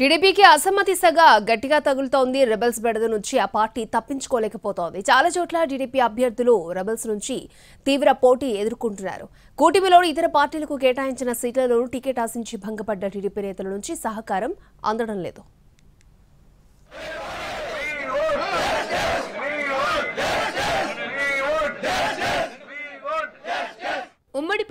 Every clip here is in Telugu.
టీడీపీకి అసమ్మతి సగ గట్టిగా తగులుతోంది రెబల్స్ బెడద నుంచి ఆ పార్టీ తప్పించుకోలేకపోతోంది చాలా చోట్ల టీడీపీ అభ్యర్థులు రెబల్స్ నుంచి తీవ్ర పోటీ ఎదుర్కొంటున్నారు కూటమిలో ఇతర పార్టీలకు కేటాయించిన సీట్లలో టికెట్ ఆశించి భంగపడ్డ టీడీపీ నేతల నుంచి సహకారం అందడం లేదు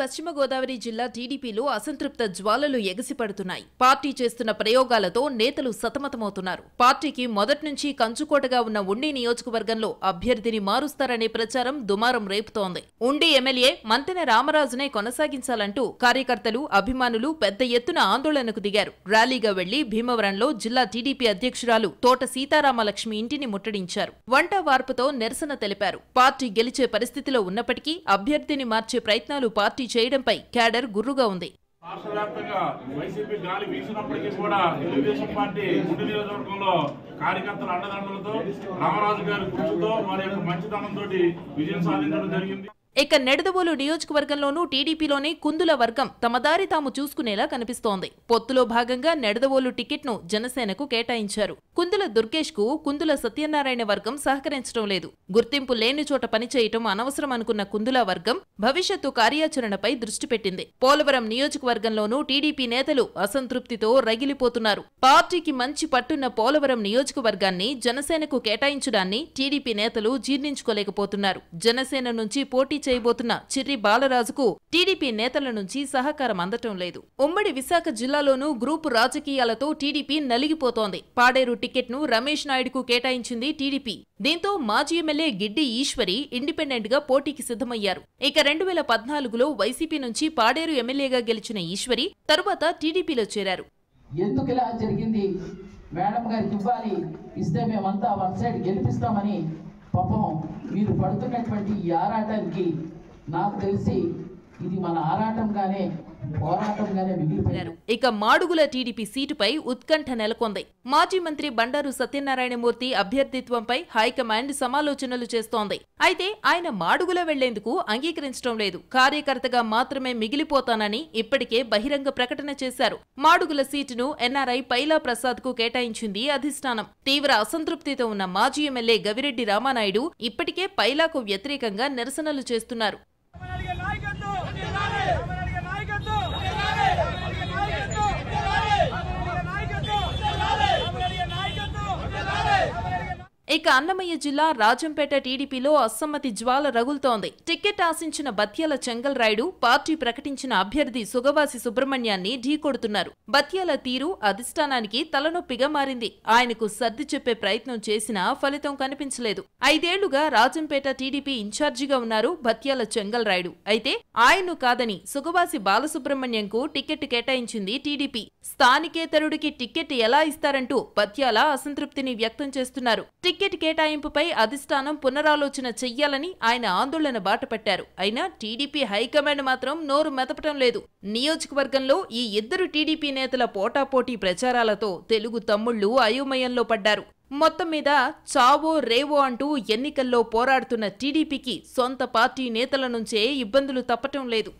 పశ్చిమ గోదావరి జిల్లా టీడీపీలో అసంతృప్త జ్వాలలు ఎగిసిపడుతున్నాయి పార్టీ చేస్తున్న ప్రయోగాలతో నేతలు సతమతమవుతున్నారు పార్టీకి మొదటి నుంచి కంచుకోటగా ఉన్న ఉండి నియోజకవర్గంలో అభ్యర్థిని మారుస్తారనే ప్రచారం దుమారం రేపుతోంది ఉండి ఎమ్మెల్యే మంతెన రామరాజునే కొనసాగించాలంటూ కార్యకర్తలు అభిమానులు పెద్ద ఎత్తున ఆందోళనకు దిగారు ర్యాలీగా వెళ్లి భీమవరంలో జిల్లా టీడీపీ అధ్యక్షురాలు తోట సీతారామలక్ష్మి ఇంటిని ముట్టడించారు వంట వార్పుతో నిరసన తెలిపారు పార్టీ గెలిచే పరిస్థితిలో ఉన్నప్పటికీ అభ్యర్థిని మార్చే ప్రయత్నాలు పార్టీ బదిలీ చేయడంపై క్యాడర్ గుర్రుగా ఉంది కూడా కార్యకర్తల అండదండలతో రామరాజు గారి కృషితో వారి యొక్క మంచితనంతో విజయం సాధించడం జరిగింది ఇక నెడదవోలు నియోజకవర్గంలోనూ టీడీపీలోనే కుందుల వర్గం తమ దారి తాము చూసుకునేలా కనిపిస్తోంది పొత్తులో భాగంగా నెడదవోలు టికెట్ను జనసేనకు కేటాయించారు కుందుల దుర్గేష్ కు కుందుల సత్యనారాయణ వర్గం సహకరించడం లేదు గుర్తింపు లేని చోట పనిచేయటం అనవసరం అనుకున్న కుందుల వర్గం భవిష్యత్తు కార్యాచరణపై దృష్టి పెట్టింది పోలవరం నియోజకవర్గంలోనూ టీడీపీ నేతలు అసంతృప్తితో రగిలిపోతున్నారు పార్టీకి మంచి పట్టున్న పోలవరం నియోజకవర్గాన్ని జనసేనకు కేటాయించడాన్ని టీడీపీ నేతలు జీర్ణించుకోలేకపోతున్నారు జనసేన నుంచి పోటీ చేయబోతున్న చిర్రి బాలరాజుకు టీడీపీ నేతల నుంచి సహకారం అందటం లేదు ఉమ్మడి విశాఖ జిల్లాలోనూ గ్రూపు రాజకీయాలతో టీడీపీ నలిగిపోతోంది పాడేరు టికెట్ ను రమేష్ నాయుడుకు కేటాయించింది టీడీపీ దీంతో మాజీ ఎమ్మెల్యే గిడ్డి ఈశ్వరి ఇండిపెండెంట్ గా పోటీకి సిద్ధమయ్యారు ఇక రెండు వేల పద్నాలుగులో వైసీపీ నుంచి పాడేరు ఎమ్మెల్యేగా గెలిచిన ఈశ్వరి తరువాత టీడీపీలో చేరారు ఎందుకు ఇలా జరిగింది మేడం గారికి ఇవ్వాలి ఇస్తే మేమంతా వన్ సైడ్ గెలిపిస్తామని పాపం మీరు పడుతున్నటువంటి ఈ ఆరాటానికి నాకు తెలిసి ఇది మన ఆరాటంగానే పోరాటంగానే మిగిలిపోయారు ఇక మాడుగుల టీడీపీ సీటుపై ఉత్కంఠ నెలకొంది మాజీ మంత్రి బండారు సత్యనారాయణమూర్తి అభ్యర్థిత్వంపై హైకమాండ్ సమాలోచనలు చేస్తోంది అయితే ఆయన మాడుగుల వెళ్లేందుకు అంగీకరించడం లేదు కార్యకర్తగా మాత్రమే మిగిలిపోతానని ఇప్పటికే బహిరంగ ప్రకటన చేశారు మాడుగుల సీటును ఎన్ఆర్ఐ పైలా ప్రసాద్ కు కేటాయించింది అధిష్టానం తీవ్ర అసంతృప్తితో ఉన్న మాజీ ఎమ్మెల్యే గవిరెడ్డి రామానాయుడు ఇప్పటికే పైలాకు వ్యతిరేకంగా నిరసనలు చేస్తున్నారు ఇక అన్నమయ్య జిల్లా రాజంపేట టీడీపీలో అసమ్మతి జ్వాల రగులుతోంది టికెట్ ఆశించిన బత్యాల రాయుడు పార్టీ ప్రకటించిన అభ్యర్థి సుగవాసి సుబ్రహ్మణ్యాన్ని ఢీకొడుతున్నారు బత్యాల తీరు అధిష్టానానికి తలనొప్పిగా మారింది ఆయనకు సర్ది చెప్పే ప్రయత్నం చేసినా ఫలితం కనిపించలేదు ఐదేళ్లుగా రాజంపేట టీడీపీ ఇన్ఛార్జిగా ఉన్నారు బత్యాల రాయుడు అయితే ఆయన్ను కాదని సుగవాసి బాలసుబ్రహ్మణ్యంకు టికెట్ కేటాయించింది టీడీపీ స్థానికేతరుడికి టికెట్ ఎలా ఇస్తారంటూ బత్యాల అసంతృప్తిని వ్యక్తం చేస్తున్నారు టికెట్ టికెట్ కేటాయింపుపై అధిష్టానం పునరాలోచన చెయ్యాలని ఆయన ఆందోళన బాటపట్టారు అయినా టీడీపీ హైకమాండ్ మాత్రం నోరు మెదపటం లేదు నియోజకవర్గంలో ఈ ఇద్దరు టీడీపీ నేతల పోటాపోటీ ప్రచారాలతో తెలుగు తమ్ముళ్లు అయోమయంలో పడ్డారు మొత్తం మీద చావో రేవో అంటూ ఎన్నికల్లో పోరాడుతున్న టీడీపీకి సొంత పార్టీ నేతల నుంచే ఇబ్బందులు తప్పటం లేదు